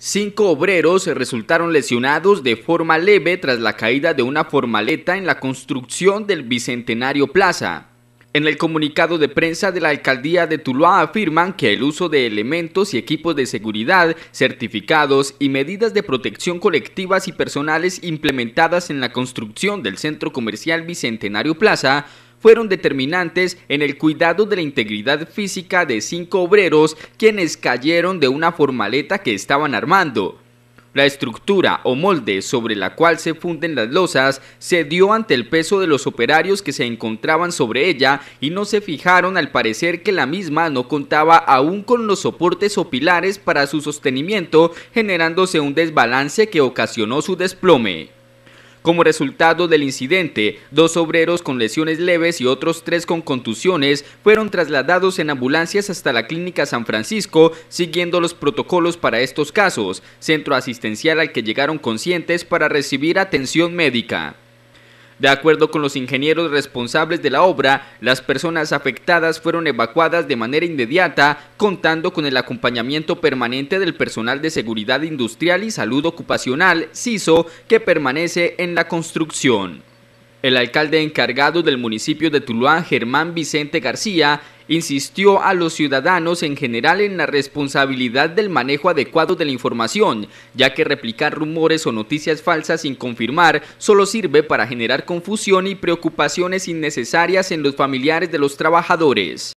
Cinco obreros resultaron lesionados de forma leve tras la caída de una formaleta en la construcción del Bicentenario Plaza. En el comunicado de prensa de la alcaldía de Tuluá afirman que el uso de elementos y equipos de seguridad, certificados y medidas de protección colectivas y personales implementadas en la construcción del centro comercial Bicentenario Plaza fueron determinantes en el cuidado de la integridad física de cinco obreros quienes cayeron de una formaleta que estaban armando. La estructura o molde sobre la cual se funden las losas se dio ante el peso de los operarios que se encontraban sobre ella y no se fijaron al parecer que la misma no contaba aún con los soportes o pilares para su sostenimiento, generándose un desbalance que ocasionó su desplome. Como resultado del incidente, dos obreros con lesiones leves y otros tres con contusiones fueron trasladados en ambulancias hasta la clínica San Francisco siguiendo los protocolos para estos casos, centro asistencial al que llegaron conscientes para recibir atención médica. De acuerdo con los ingenieros responsables de la obra, las personas afectadas fueron evacuadas de manera inmediata, contando con el acompañamiento permanente del personal de seguridad industrial y salud ocupacional, CISO, que permanece en la construcción. El alcalde encargado del municipio de Tuluá, Germán Vicente García, insistió a los ciudadanos en general en la responsabilidad del manejo adecuado de la información, ya que replicar rumores o noticias falsas sin confirmar solo sirve para generar confusión y preocupaciones innecesarias en los familiares de los trabajadores.